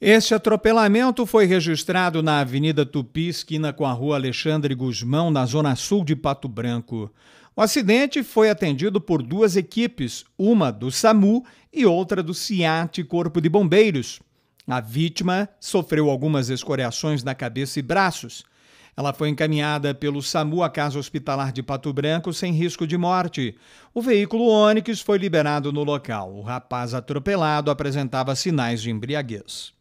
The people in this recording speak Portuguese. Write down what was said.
Este atropelamento foi registrado na Avenida Tupi, esquina com a Rua Alexandre Guzmão, na zona sul de Pato Branco. O acidente foi atendido por duas equipes, uma do SAMU e outra do CIAT Corpo de Bombeiros. A vítima sofreu algumas escoriações na cabeça e braços. Ela foi encaminhada pelo SAMU à Casa Hospitalar de Pato Branco sem risco de morte. O veículo Onix foi liberado no local. O rapaz atropelado apresentava sinais de embriaguez.